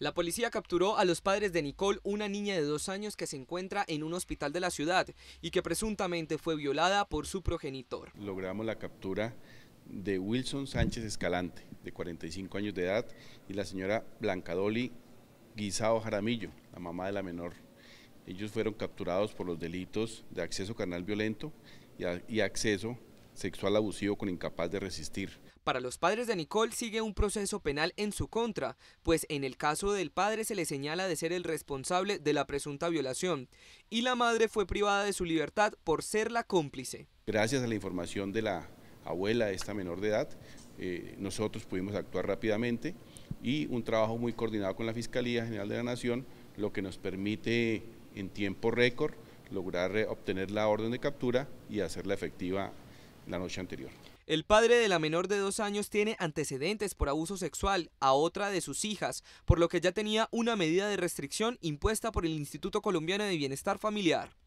La policía capturó a los padres de Nicole, una niña de dos años que se encuentra en un hospital de la ciudad y que presuntamente fue violada por su progenitor. Logramos la captura de Wilson Sánchez Escalante, de 45 años de edad, y la señora Blancadoli Guisao Jaramillo, la mamá de la menor. Ellos fueron capturados por los delitos de acceso carnal violento y, y acceso sexual abusivo con incapaz de resistir. Para los padres de Nicole sigue un proceso penal en su contra, pues en el caso del padre se le señala de ser el responsable de la presunta violación y la madre fue privada de su libertad por ser la cómplice. Gracias a la información de la abuela de esta menor de edad, eh, nosotros pudimos actuar rápidamente y un trabajo muy coordinado con la Fiscalía General de la Nación, lo que nos permite en tiempo récord lograr eh, obtener la orden de captura y hacerla efectiva la noche anterior. El padre de la menor de dos años tiene antecedentes por abuso sexual a otra de sus hijas, por lo que ya tenía una medida de restricción impuesta por el Instituto Colombiano de Bienestar Familiar.